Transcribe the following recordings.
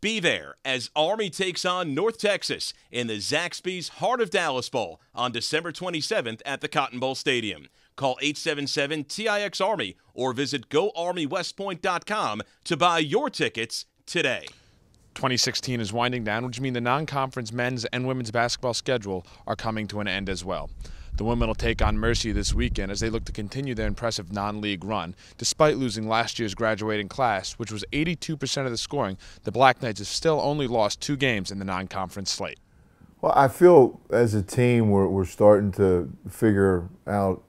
Be there as Army takes on North Texas in the Zaxby's Heart of Dallas Bowl on December 27th at the Cotton Bowl Stadium. Call 877 TIX Army or visit goarmywestpoint.com to buy your tickets today. 2016 is winding down, which means the non conference men's and women's basketball schedule are coming to an end as well. The women will take on Mercy this weekend as they look to continue their impressive non-league run. Despite losing last year's graduating class, which was 82% of the scoring, the Black Knights have still only lost two games in the non-conference slate. Well, I feel as a team we're, we're starting to figure out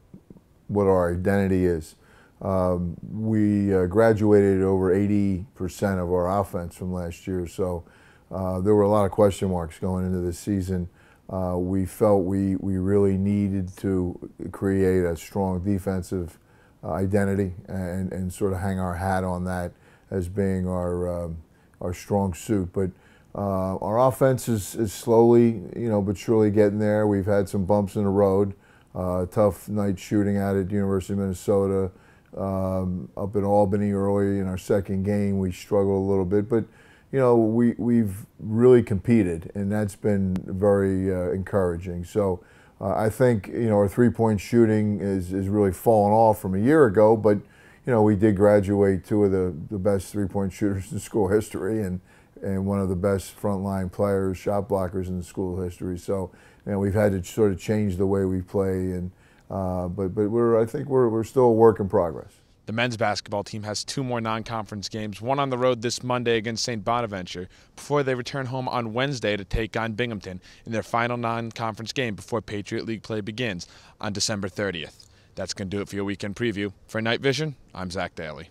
what our identity is. Um, we uh, graduated over 80% of our offense from last year, so uh, there were a lot of question marks going into this season. Uh, we felt we, we really needed to create a strong defensive uh, identity and, and sort of hang our hat on that as being our, um, our strong suit. But uh, our offense is, is, slowly, you know, but surely getting there. We've had some bumps in the road. Uh, tough night shooting out at University of Minnesota, um, up in Albany early in our second game. We struggled a little bit, but you know, we, we've really competed, and that's been very uh, encouraging. So uh, I think, you know, our three point shooting is, is really fallen off from a year ago, but, you know, we did graduate two of the, the best three point shooters in school history and, and one of the best frontline players, shot blockers in the school history. So, you know, we've had to sort of change the way we play, and, uh, but, but we're, I think we're, we're still a work in progress. The men's basketball team has two more non conference games, one on the road this Monday against St. Bonaventure, before they return home on Wednesday to take on Binghamton in their final non conference game before Patriot League play begins on December 30th. That's going to do it for your weekend preview. For Night Vision, I'm Zach Daly.